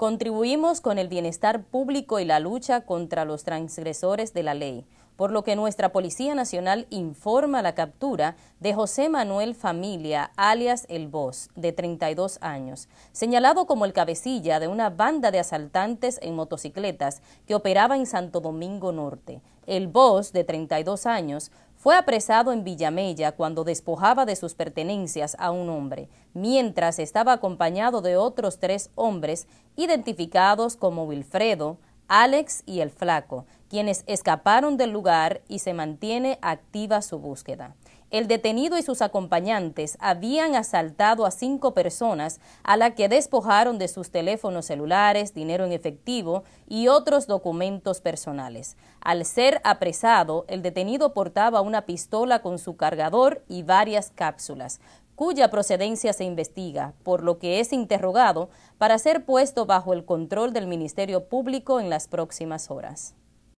Contribuimos con el bienestar público y la lucha contra los transgresores de la ley, por lo que nuestra Policía Nacional informa la captura de José Manuel Familia, alias El Bos, de 32 años, señalado como el cabecilla de una banda de asaltantes en motocicletas que operaba en Santo Domingo Norte. El Bos, de 32 años, fue apresado en Villamella cuando despojaba de sus pertenencias a un hombre, mientras estaba acompañado de otros tres hombres identificados como Wilfredo, Alex y el Flaco, quienes escaparon del lugar y se mantiene activa su búsqueda. El detenido y sus acompañantes habían asaltado a cinco personas a la que despojaron de sus teléfonos celulares, dinero en efectivo y otros documentos personales. Al ser apresado, el detenido portaba una pistola con su cargador y varias cápsulas cuya procedencia se investiga, por lo que es interrogado para ser puesto bajo el control del Ministerio Público en las próximas horas.